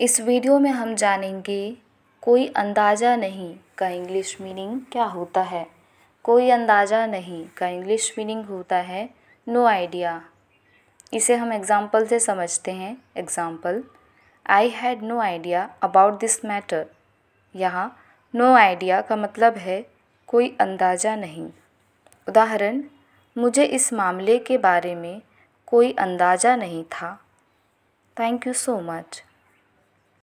इस वीडियो में हम जानेंगे कोई अंदाज़ा नहीं का इंग्लिश मीनिंग क्या होता है कोई अंदाज़ा नहीं का इंग्लिश मीनिंग होता है नो no आइडिया इसे हम एग्ज़ाम्पल से समझते हैं example I had no idea about this matter यहाँ नो आइडिया का मतलब है कोई अंदाज़ा नहीं उदाहरण मुझे इस मामले के बारे में कोई अंदाज़ा नहीं था थैंक यू सो मच